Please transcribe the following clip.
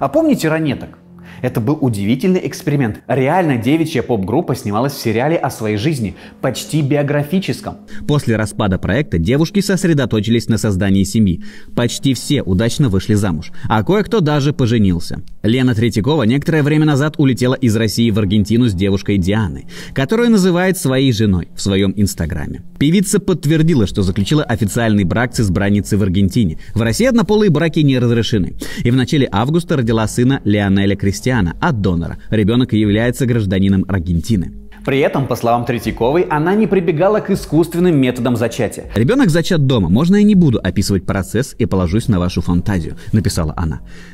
А помните ранеток? Это был удивительный эксперимент. Реально девичья поп-группа снималась в сериале о своей жизни, почти биографическом. После распада проекта девушки сосредоточились на создании семьи. Почти все удачно вышли замуж, а кое-кто даже поженился. Лена Третьякова некоторое время назад улетела из России в Аргентину с девушкой Дианой, которую называет своей женой в своем инстаграме. Певица подтвердила, что заключила официальный брак с избранницей в Аргентине. В России однополые браки не разрешены. И в начале августа родила сына Леонеля Кристиана Кристиана от донора. Ребенок является гражданином Аргентины. При этом, по словам Третьяковой, она не прибегала к искусственным методам зачатия. «Ребенок зачат дома. Можно я не буду описывать процесс и положусь на вашу фантазию», — написала она.